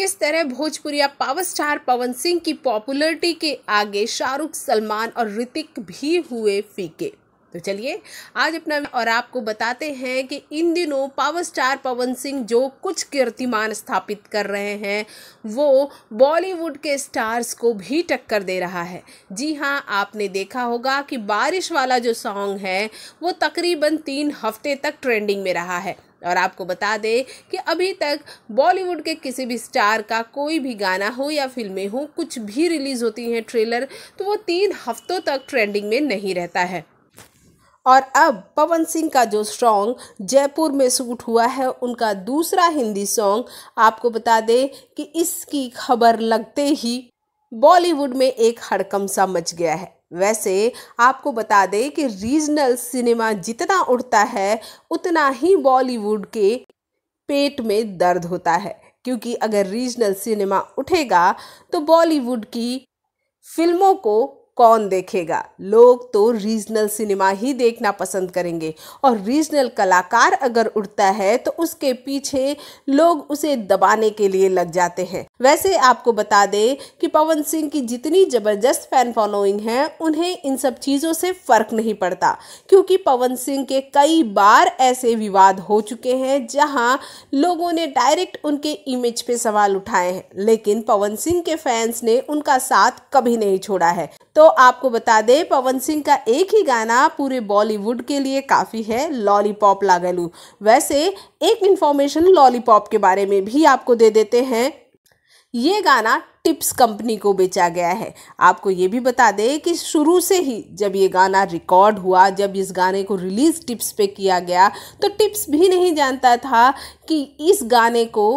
किस तरह या पावर स्टार पवन सिंह की पॉपुलरिटी के आगे शाहरुख सलमान और ऋतिक भी हुए फीके तो चलिए आज अपना और आपको बताते हैं कि इन दिनों पावर स्टार पवन सिंह जो कुछ कीर्तिमान स्थापित कर रहे हैं वो बॉलीवुड के स्टार्स को भी टक्कर दे रहा है जी हाँ आपने देखा होगा कि बारिश वाला जो सॉन्ग है वो तकरीबन तीन हफ्ते तक ट्रेंडिंग में रहा है और आपको बता दें कि अभी तक बॉलीवुड के किसी भी स्टार का कोई भी गाना हो या फिल्में हो कुछ भी रिलीज़ होती हैं ट्रेलर तो वो तीन हफ्तों तक ट्रेंडिंग में नहीं रहता है और अब पवन सिंह का जो सॉन्ग जयपुर में शूट हुआ है उनका दूसरा हिंदी सॉन्ग आपको बता दें कि इसकी खबर लगते ही बॉलीवुड में एक हड़कम सा मच गया है वैसे आपको बता दें कि रीजनल सिनेमा जितना उठता है उतना ही बॉलीवुड के पेट में दर्द होता है क्योंकि अगर रीजनल सिनेमा उठेगा तो बॉलीवुड की फिल्मों को कौन देखेगा लोग तो रीजनल सिनेमा ही देखना पसंद करेंगे और रीजनल कलाकार अगर उठता है तो उसके पीछे लोग उसे दबाने के लिए लग जाते हैं वैसे आपको बता दें कि पवन सिंह की जितनी ज़बरदस्त फैन फॉलोइंग है उन्हें इन सब चीज़ों से फ़र्क नहीं पड़ता क्योंकि पवन सिंह के कई बार ऐसे विवाद हो चुके हैं जहां लोगों ने डायरेक्ट उनके इमेज पे सवाल उठाए हैं लेकिन पवन सिंह के फैंस ने उनका साथ कभी नहीं छोड़ा है तो आपको बता दें पवन सिंह का एक ही गाना पूरे बॉलीवुड के लिए काफ़ी है लॉलीपॉप लागलू वैसे एक इन्फॉर्मेशन लॉलीपॉप के बारे में भी आपको दे देते हैं ये गाना टिप्स कंपनी को बेचा गया है आपको ये भी बता दें कि शुरू से ही जब ये गाना रिकॉर्ड हुआ जब इस गाने को रिलीज़ टिप्स पे किया गया तो टिप्स भी नहीं जानता था कि इस गाने को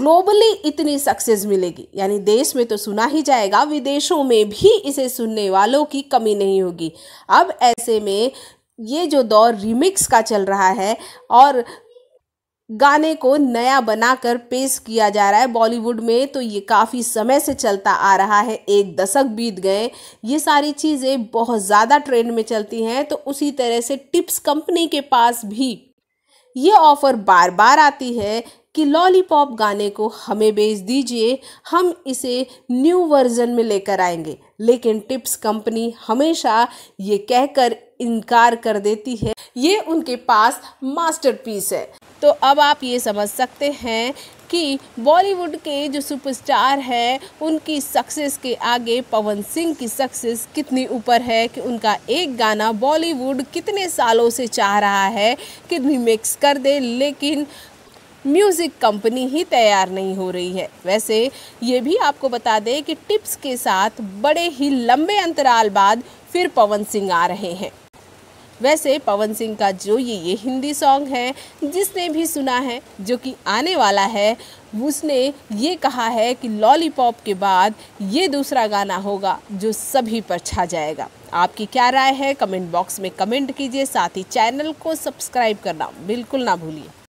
ग्लोबली इतनी सक्सेस मिलेगी यानी देश में तो सुना ही जाएगा विदेशों में भी इसे सुनने वालों की कमी नहीं होगी अब ऐसे में ये जो दौर रिमिक्स का चल रहा है और गाने को नया बनाकर पेश किया जा रहा है बॉलीवुड में तो ये काफ़ी समय से चलता आ रहा है एक दशक बीत गए ये सारी चीज़ें बहुत ज़्यादा ट्रेंड में चलती हैं तो उसी तरह से टिप्स कंपनी के पास भी ये ऑफ़र बार बार आती है कि लॉलीपॉप गाने को हमें बेच दीजिए हम इसे न्यू वर्जन में लेकर आएंगे लेकिन टिप्स कंपनी हमेशा ये कहकर इनकार कर देती है ये उनके पास मास्टरपीस है तो अब आप ये समझ सकते हैं कि बॉलीवुड के जो सुपरस्टार हैं उनकी सक्सेस के आगे पवन सिंह की सक्सेस कितनी ऊपर है कि उनका एक गाना बॉलीवुड कितने सालों से चाह रहा है कि रिमिक्स कर दे लेकिन म्यूज़िक कंपनी ही तैयार नहीं हो रही है वैसे ये भी आपको बता दें कि टिप्स के साथ बड़े ही लंबे अंतराल बाद फिर पवन सिंह आ रहे हैं वैसे पवन सिंह का जो ये ये हिंदी सॉन्ग है जिसने भी सुना है जो कि आने वाला है उसने ये कहा है कि लॉलीपॉप के बाद ये दूसरा गाना होगा जो सभी पर छा जाएगा आपकी क्या राय है कमेंट बॉक्स में कमेंट कीजिए साथ ही चैनल को सब्सक्राइब करना बिल्कुल ना भूलिए